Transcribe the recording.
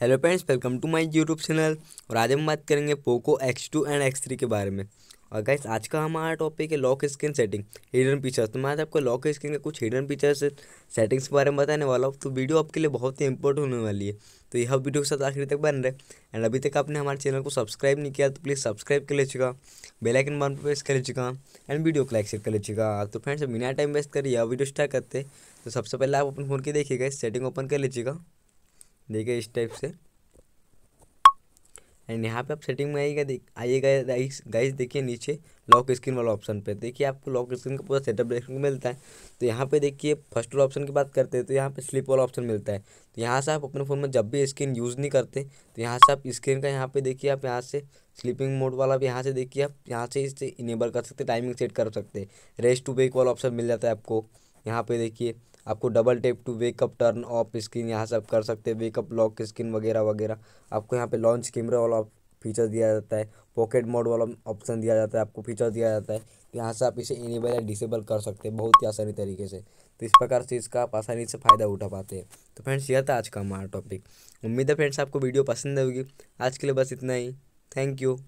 hello friends welcome to my YouTube channel और आज हम बात करेंगे Poco X two and X three के बारे में और गाइस आज का हमारा टॉपिक है lock screen setting hidden features तो मैं आज आपको लॉक स्क्रीन के कुछ हिडन फीचर्स सेटिंग्स के बारे में बताने वाला हूँ तो वीडियो आपके लिए बहुत ही इंपॉर्टेंट होने वाली है तो यह वीडियो के साथ आखिरी तक बन रहे एंड अभी तक आपने हमारे चैनल को सब्सक्राइब नहीं किया तो प्लीज़ सब्सक्राइब कर लीजिएगा बेलाइकन बन पर प्रेस कर लीजिएगा एंड वीडियो को लाइक शेयर कर लीजिएगा तो फ्रेंड्स बिना टाइम वेस्ट करिए वीडियो स्टार्ट करते तो सबसे पहले आप अपने फोन के देखिएगा सेटिंग ओपन कर लीजिएगा देखिए इस टाइप से एंड यहाँ पे आप सेटिंग में आइएगा देख आइएगा गाइस गाइस देखिए नीचे लॉक स्क्रीन वाला ऑप्शन पे देखिए आपको लॉक स्क्रीन का पूरा सेटअप देखने को मिलता है तो यहाँ पे देखिए फर्स्ट वाला ऑप्शन की बात करते हैं तो यहाँ पे स्लिप वाला ऑप्शन मिलता है तो यहाँ से आप अपने फ़ोन में जब भी स्क्रीन यूज़ नहीं करते तो यहाँ से आप स्क्रीन का यहाँ पर देखिए आप यहाँ से स्लीपिंग मोड वाला भी यहाँ से देखिए आप यहाँ से इसे इनेबल कर सकते टाइमिंग सेट कर सकते रेस्ट टू बेक वाला ऑप्शन मिल जाता है आपको यहाँ पे देखिए आपको double tap to wake up turn off screen यहाँ से आप कर सकते हैं वेकअप लॉक स्क्रीन वगैरह वगैरह आपको यहाँ पे लॉन्च कैमरा वाला फीचर दिया जाता है पॉकेट मोड वाला ऑप्शन दिया जाता है आपको फीचर दिया जाता है तो यहाँ से आप इसे इनेबल या डिसेबल कर सकते हैं बहुत ही आसानी तरीके से तो इस प्रकार से इसका आप आसानी से फ़ायदा उठा पाते हैं तो फ्रेंड्स यह था आज का हमारा टॉपिक उम्मीद है फ्रेंड्स आपको वीडियो पसंद होगी आज के लिए बस इतना ही थैंक यू